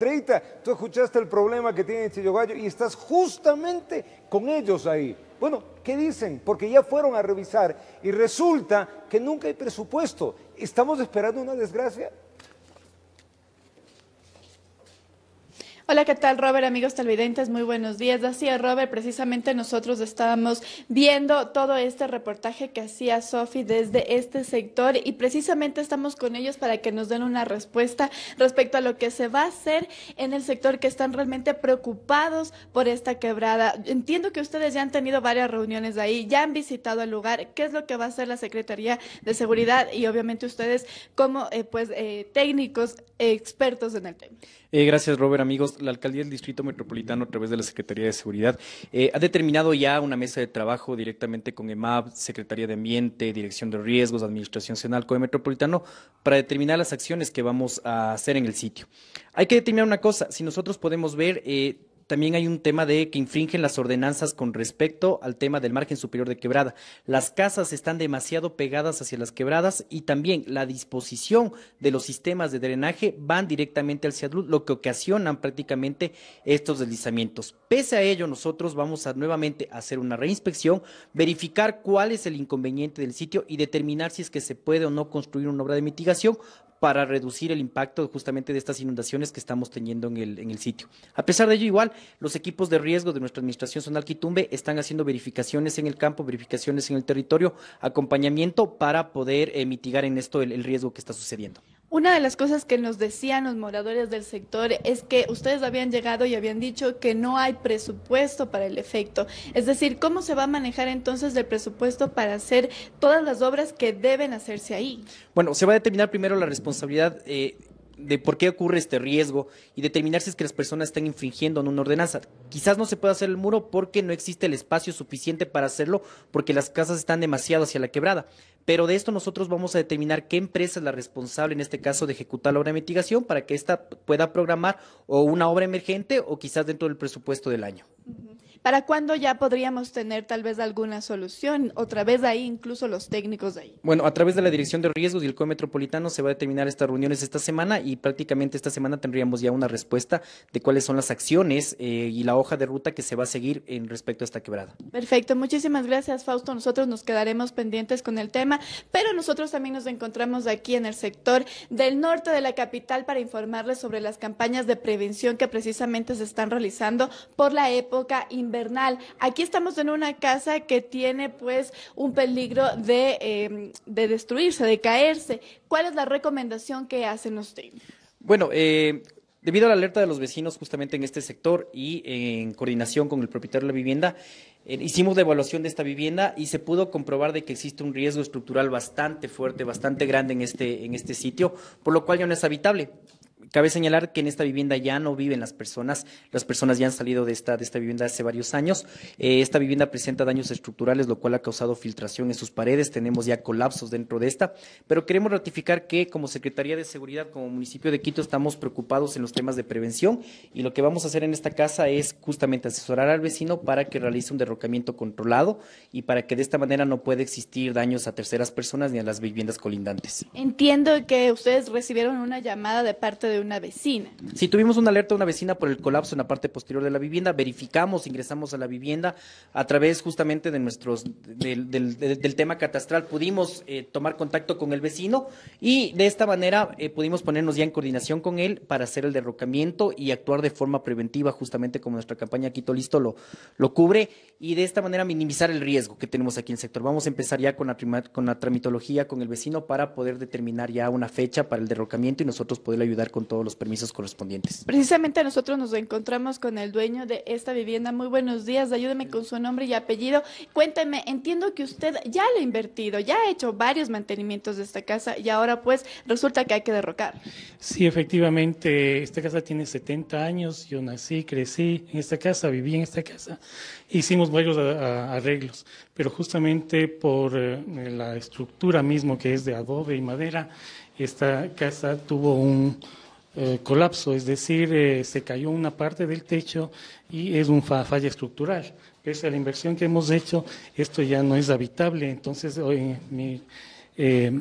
30, tú escuchaste el problema que tiene Chillogallo y estás justamente con ellos ahí. Bueno, ¿qué dicen? Porque ya fueron a revisar y resulta que nunca hay presupuesto. ¿Estamos esperando una desgracia? Hola, ¿qué tal, Robert? Amigos televidentes, muy buenos días. Así es, Robert. Precisamente nosotros estábamos viendo todo este reportaje que hacía Sofi desde este sector y precisamente estamos con ellos para que nos den una respuesta respecto a lo que se va a hacer en el sector que están realmente preocupados por esta quebrada. Entiendo que ustedes ya han tenido varias reuniones de ahí, ya han visitado el lugar. ¿Qué es lo que va a hacer la Secretaría de Seguridad? Y obviamente ustedes como eh, pues eh, técnicos expertos en el tema. Eh, gracias, Robert. Amigos, la Alcaldía del Distrito Metropolitano, a través de la Secretaría de Seguridad, eh, ha determinado ya una mesa de trabajo directamente con EMAP, Secretaría de Ambiente, Dirección de Riesgos, Administración Nacional, Coe Metropolitano, para determinar las acciones que vamos a hacer en el sitio. Hay que determinar una cosa, si nosotros podemos ver... Eh, también hay un tema de que infringen las ordenanzas con respecto al tema del margen superior de quebrada. Las casas están demasiado pegadas hacia las quebradas y también la disposición de los sistemas de drenaje van directamente al Ciadlud, lo que ocasionan prácticamente estos deslizamientos. Pese a ello, nosotros vamos a nuevamente hacer una reinspección, verificar cuál es el inconveniente del sitio y determinar si es que se puede o no construir una obra de mitigación para reducir el impacto justamente de estas inundaciones que estamos teniendo en el, en el sitio. A pesar de ello, igual, los equipos de riesgo de nuestra administración zonal Quitumbe están haciendo verificaciones en el campo, verificaciones en el territorio, acompañamiento para poder eh, mitigar en esto el riesgo que está sucediendo. Una de las cosas que nos decían los moradores del sector es que ustedes habían llegado y habían dicho que no hay presupuesto para el efecto. Es decir, ¿cómo se va a manejar entonces el presupuesto para hacer todas las obras que deben hacerse ahí? Bueno, se va a determinar primero la responsabilidad. Eh, de por qué ocurre este riesgo y determinar si es que las personas están infringiendo en una ordenanza. Quizás no se pueda hacer el muro porque no existe el espacio suficiente para hacerlo porque las casas están demasiado hacia la quebrada, pero de esto nosotros vamos a determinar qué empresa es la responsable en este caso de ejecutar la obra de mitigación para que ésta pueda programar o una obra emergente o quizás dentro del presupuesto del año. ¿Para cuándo ya podríamos tener tal vez alguna solución? Otra vez ahí, incluso los técnicos de ahí. Bueno, a través de la Dirección de Riesgos y el COE Metropolitano se va a determinar estas reuniones esta semana y prácticamente esta semana tendríamos ya una respuesta de cuáles son las acciones eh, y la hoja de ruta que se va a seguir en respecto a esta quebrada. Perfecto, muchísimas gracias Fausto. Nosotros nos quedaremos pendientes con el tema, pero nosotros también nos encontramos aquí en el sector del norte de la capital para informarles sobre las campañas de prevención que precisamente se están realizando por la época y invernal. Aquí estamos en una casa que tiene pues un peligro de, em, destruirse, de caerse. ¿Cuál es la recomendación que hacen ustedes? Bueno, eh, Debido a la alerta de los vecinos justamente en este sector y en coordinación con el propietario de la vivienda, eh, hicimos la evaluación de esta vivienda y se pudo comprobar de que existe un riesgo estructural bastante fuerte, bastante grande en este, en este sitio, por lo cual ya no es habitable. Cabe señalar que en esta vivienda ya no viven las personas, las personas ya han salido de esta, de esta vivienda hace varios años. Eh, esta vivienda presenta daños estructurales, lo cual ha causado filtración en sus paredes, tenemos ya colapsos dentro de esta, pero queremos ratificar que como Secretaría de Seguridad, como municipio de Quito, estamos preocupados en los temas de prevención y lo que vamos a hacer en esta casa es justamente asesorar al vecino para que realice un derrocamiento controlado y para que de esta manera no pueda existir daños a terceras personas ni a las viviendas colindantes. Entiendo que ustedes recibieron una llamada de parte de una vecina. Si tuvimos una alerta de una vecina por el colapso en la parte posterior de la vivienda, verificamos, ingresamos a la vivienda a través justamente de nuestros del, tema catastral, pudimos eh, tomar contacto con el vecino y de esta manera eh, pudimos ponernos ya en coordinación con él para hacer el derrocamiento y actuar de forma preventiva, justamente como nuestra campaña Quito Listo lo, lo cubre y de esta manera minimizar el riesgo que tenemos aquí en el sector. Vamos a empezar ya con la, con la tramitología con el vecino para poder determinar ya una fecha para el derrocamiento y nosotros poder ayudar con todos los permisos correspondientes. Precisamente nosotros nos encontramos con el dueño de esta vivienda. Muy buenos días, ayúdeme con su nombre y apellido. Cuénteme, entiendo que usted ya le ha invertido, ya ha hecho varios mantenimientos de esta casa y ahora pues resulta que hay que derrocar. Sí, efectivamente, esta casa tiene 70 años, yo nací, crecí en esta casa, viví en esta casa, hicimos varios arreglos, pero justamente por eh, la estructura mismo que es de adobe y madera, esta casa tuvo un, eh, colapso, es decir, eh, se cayó una parte del techo y es una falla estructural. Pese a la inversión que hemos hecho, esto ya no es habitable. Entonces, hoy mi eh,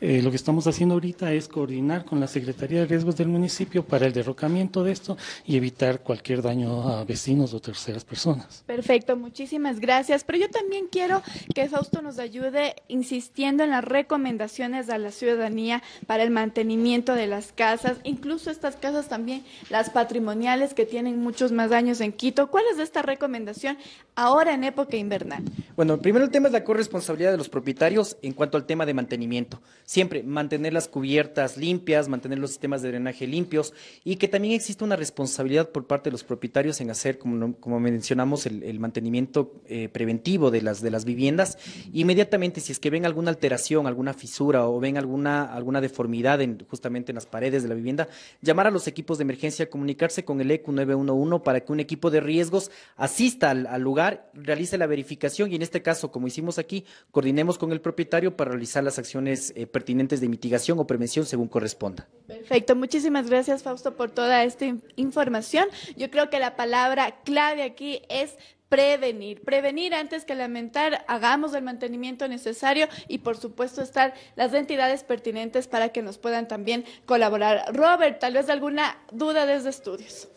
eh, lo que estamos haciendo ahorita es coordinar con la Secretaría de Riesgos del municipio para el derrocamiento de esto y evitar cualquier daño a vecinos o terceras personas. Perfecto, muchísimas gracias. Pero yo también quiero que Fausto nos ayude insistiendo en las recomendaciones a la ciudadanía para el mantenimiento de las casas, incluso estas casas también, las patrimoniales que tienen muchos más daños en Quito. ¿Cuál es esta recomendación ahora en época invernal? Bueno, primero el tema es la corresponsabilidad de los propietarios en cuanto al tema de mantenimiento siempre mantener las cubiertas limpias, mantener los sistemas de drenaje limpios y que también existe una responsabilidad por parte de los propietarios en hacer, como, como mencionamos, el, mantenimiento eh, preventivo de las, de las viviendas. Inmediatamente, si es que ven alguna alteración, alguna fisura o ven alguna, alguna deformidad en, justamente en las paredes de la vivienda, llamar a los equipos de emergencia, comunicarse con el EQ 911 para que un equipo de riesgos asista al, lugar, realice la verificación y en este caso, como hicimos aquí, coordinemos con el propietario para realizar las acciones eh, pertinentes de mitigación o prevención según corresponda. Perfecto, muchísimas gracias Fausto por toda esta información. Yo creo que la palabra clave aquí es prevenir. Prevenir antes que lamentar, hagamos el mantenimiento necesario y por supuesto estar las entidades pertinentes para que nos puedan también colaborar. Robert, tal vez alguna duda desde estudios.